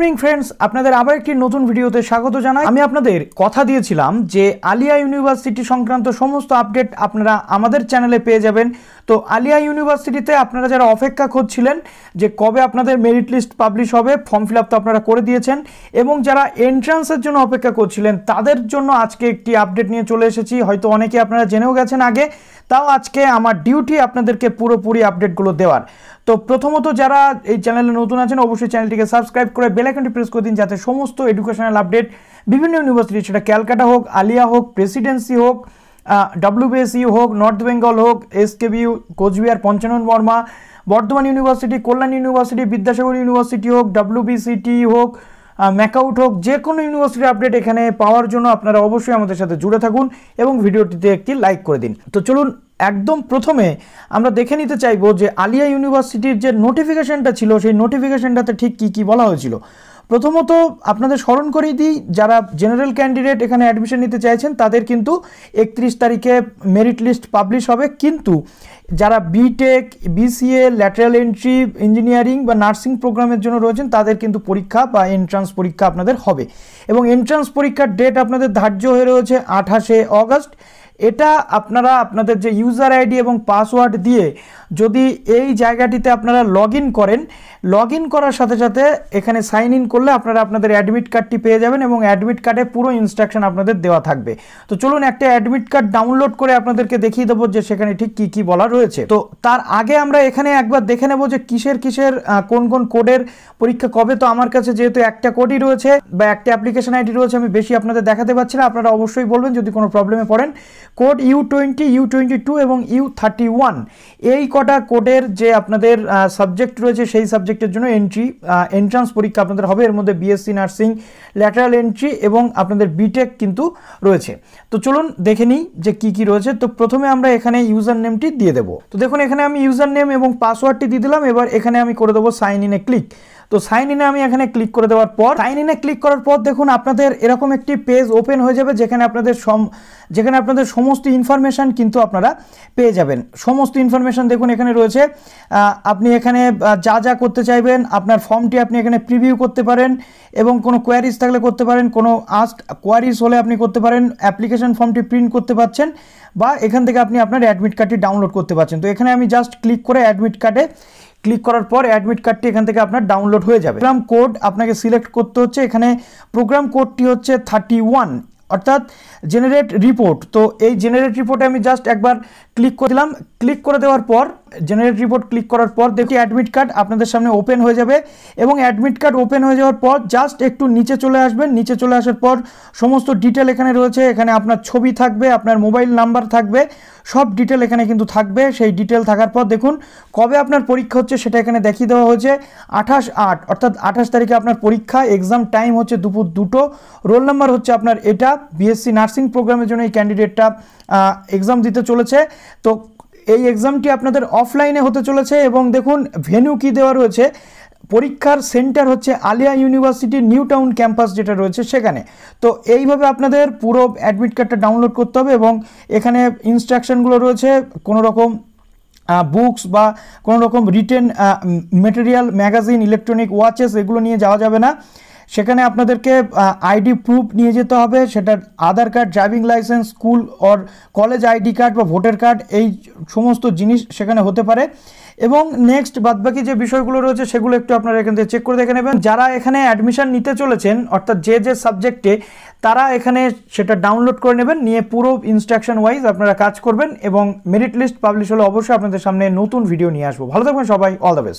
spring friends আপনাদের আবার একটি নতুন ভিডিওতে স্বাগত জানাই আমি আপনাদের কথা দিয়েছিলাম যে আলিয়া ইউনিভার্সিটি সংক্রান্ত সমস্ত আপডেট আপনারা আমাদের চ্যানেলে পেয়ে যাবেন তো আলিয়া ইউনিভার্সিটিতে আপনারা যারা অপেক্ষা করছিলেন যে কবে আপনাদের মেরিট লিস্ট পাবলিশ হবে ফর্ম ফিল তো আপনারা করে দিয়েছেন এবং যারা এন্ট্রান্সের জন্য অপেক্ষা করছিলেন তাদের জন্য আজকে একটি আপডেট নিয়ে চলে এসেছি হয়তো অনেকে আপনারা জেনেও গেছেন আগে তাও আজকে আমার ডিউটি আপনাদেরকে পুরোপুরি আপডেটগুলো দেওয়ার তো প্রথমত যারা এই চ্যানেলে নতুন আছেন অবশ্যই চ্যানেলটিকে সাবস্ক্রাইব করে বেলাইকনটি প্রেস করে দিন যাতে সমস্ত এডুকেশনাল আপডেট বিভিন্ন ইউনিভার্সিটি সেটা ক্যালকাটা হোক আলিয়া হোক প্রেসিডেন্সি হোক ডাব্লিউবিএসইউ e হোক নর্থ বেঙ্গল হোক SKBU Coochbehar Panchanan Barma Bardhaman university Kalyan university Vidyasagar university হোক ডাব্লিউবিসিটি e হোক ম্যাকআউট হোক যে কোনো ইউনিভার্সিটির আপডেট এখানে পাওয়ার জন্য আপনারা অবশ্যই আমাদের সাথে জুড়ে থাকুন এবং ভিডিওটিতে একটি লাইক করে দিন তো চলুন একদম প্রথমে আমরা দেখে নিতে চাইব যে আলিয়া ইউনিভার্সিটির যে নোটিফিকেশানটা ছিল সেই নোটিফিকেশানটাতে ঠিক কি কি বলা হয়েছিল প্রথমত আপনাদের স্মরণ করিয়ে দিই যারা জেনারেল ক্যান্ডিডেট এখানে অ্যাডমিশন নিতে চাইছেন তাদের কিন্তু একত্রিশ তারিখে মেরিট লিস্ট পাবলিশ হবে কিন্তু যারা B Tech BCA lateral entry engineering বা নার্সিং প্রোগ্রামের জন্য রয়েছেন তাদের কিন্তু পরীক্ষা বা এন্ট্রান্স পরীক্ষা আপনাদের হবে এবং এন্ট্রান্স পরীক্ষার ডেট আপনাদের ধার্য হয়ে রয়েছে আঠাশে অগস্ট এটা আপনারা আপনাদের যে ইউজার আইডি এবং পাসওয়ার্ড দিয়ে যদি এই জায়গাটিতে আপনারা লগ করেন লগ ইন করার সাথে সাথে এখানে সাইন ইন করলে আপনারা আপনাদের অ্যাডমিট কার্ডটি পেয়ে যাবেন এবং অ্যাডমিট কার্ডে পুরো ইনস্ট্রাকশন আপনাদের দেওয়া থাকবে তো চলুন একটা অ্যাডমিট কার্ড ডাউনলোড করে আপনাদেরকে দেখিয়ে দেবো যে সেখানে ঠিক কি কি বলা রয়েছে তো তার আগে আমরা এখানে একবার দেখে নেব যে কিসের কিসের কোন কোন কোডের পরীক্ষা কবে তো আমার কাছে যেহেতু একটা কোডই রয়েছে বা একটা অ্যাপ্লিকেশন আইডি রয়েছে আমি বেশি আপনাদের দেখাতে পারছি না আপনারা অবশ্যই বলবেন যদি কোনো প্রবলেমে পড়েন code U twenty U twenty two এবং ইউ থার্টি ওয়ান এই কটা কোডের যে আপনাদের সাবজেক্ট রয়েছে সেই সাবজেক্ট সাবজেক্টের জন্য এন্ট্রি এন্ট্রান্স পরীক্ষা আপনাদের হবে এর মধ্যে বিএসসি নার্সিং ল্যাটারাল এন্ট্রি এবং আপনাদের বিটেক কিন্তু রয়েছে তো চলুন দেখে নিই যে কি কি রয়েছে তো প্রথমে আমরা এখানে ইউজার নেমটি দিয়ে দেবো তো দেখুন এখানে আমি ইউজার নেম এবং পাসওয়ার্ডটি দিয়ে দিলাম এবার এখানে আমি করে দেবো সাইন ইনে ক্লিক তো সাইন ইনে আমি এখানে ক্লিক করে দেওয়ার পর সাইন ইনে ক্লিক করার পর দেখুন আপনাদের এরকম একটি পেজ ওপেন হয়ে যাবে যেখানে আপনাদের সম যেখানে আপনাদের সমস্ত ইনফরমেশান কিন্তু আপনারা পেয়ে যাবেন সমস্ত ইনফরমেশান দেখুন এখানে রয়েছে আপনি এখানে যা যা করতে চাইবেন আপনার ফর্মটি আপনি এখানে প্রিভিউ করতে পারেন এবং কোনো কোয়ারিজ থাকলে করতে পারেন কোনো আস্ট কোয়ারিজ হলে আপনি করতে পারেন অ্যাপ্লিকেশন ফর্মটি প্রিন্ট করতে পারছেন বা এখান থেকে আপনি আপনার অ্যাডমিট কার্ডটি ডাউনলোড করতে পারছেন তো এখানে আমি জাস্ট ক্লিক করে অ্যাডমিট কার্ডে ক্লিক করার পর অ্যাডমিট কার্ডটি এখান থেকে আপনার ডাউনলোড হয়ে যাবে প্রোগ্রাম কোড আপনাকে সিলেক্ট করতে হচ্ছে এখানে প্রোগ্রাম কোডটি হচ্ছে থার্টি অর্থাৎ জেনারেট রিপোর্ট তো এই জেনারেট রিপোর্টে আমি জাস্ট একবার ক্লিক করে দিলাম ক্লিক করে দেওয়ার পর জেনারেট রিপোর্ট ক্লিক করার পর দেখি অ্যাডমিট কার্ড আপনাদের সামনে ওপেন হয়ে যাবে এবং অ্যাডমিট কার্ড ওপেন হয়ে যাওয়ার পর জাস্ট একটু নিচে চলে আসবেন নিচে চলে আসার পর সমস্ত ডিটেল এখানে রয়েছে এখানে আপনার ছবি থাকবে আপনার মোবাইল নাম্বার থাকবে সব ডিটেল এখানে কিন্তু থাকবে সেই ডিটেল থাকার পর দেখুন কবে আপনার পরীক্ষা হচ্ছে সেটা এখানে দেখিয়ে দেওয়া হয়েছে আঠাশ আট অর্থাৎ আঠাশ তারিখে আপনার পরীক্ষা এক্সাম টাইম হচ্ছে দুপুর দুটো রোল নাম্বার হচ্ছে আপনার এটা বিএসসি নার্সিং প্রোগ্রামের জন্য এই ক্যান্ডিডেটটা এক্সাম দিতে চলেছে তো এই এক্সামটি আপনাদের অফলাইনে হতে চলেছে এবং দেখুন ভেনু কি দেওয়া রয়েছে পরীক্ষার সেন্টার হচ্ছে আলিয়া ইউনিভার্সিটির নিউ টাউন ক্যাম্পাস যেটা রয়েছে সেখানে তো এইভাবে আপনাদের পুরো অ্যাডমিট কার্ডটা ডাউনলোড করতে হবে এবং এখানে ইনস্ট্রাকশনগুলো রয়েছে কোনো রকম বুকস বা কোনো রকম written material magazine electronic watches এগুলো নিয়ে যাওয়া যাবে না সেখানে আপনাদেরকে আইডি প্রুফ নিয়ে যেতে হবে সেটা Aadhaar card driving licence school or college ID card বা ভোটার কার্ড এই সমস্ত জিনিস সেখানে হতে পারে এবং নেক্সট বাদবাকি যে বিষয়গুলো রয়েছে সেগুলো একটু আপনারা এখান থেকে চেক করে দেখে নেবেন যারা এখানে অ্যাডমিশান নিতে চলেছেন অর্থাৎ যে যে সাবজেক্টে তারা এখানে সেটা ডাউনলোড করে নেবেন নিয়ে পুরো ইনস্ট্রাকশন ওয়াইজ আপনারা কাজ করবেন এবং মেরিট লিস্ট পাবলিশ হলে অবশ্যই আপনাদের সামনে নতুন ভিডিও নিয়ে আসবো ভালো থাকবেন সবাই অল দ্য বেস্ট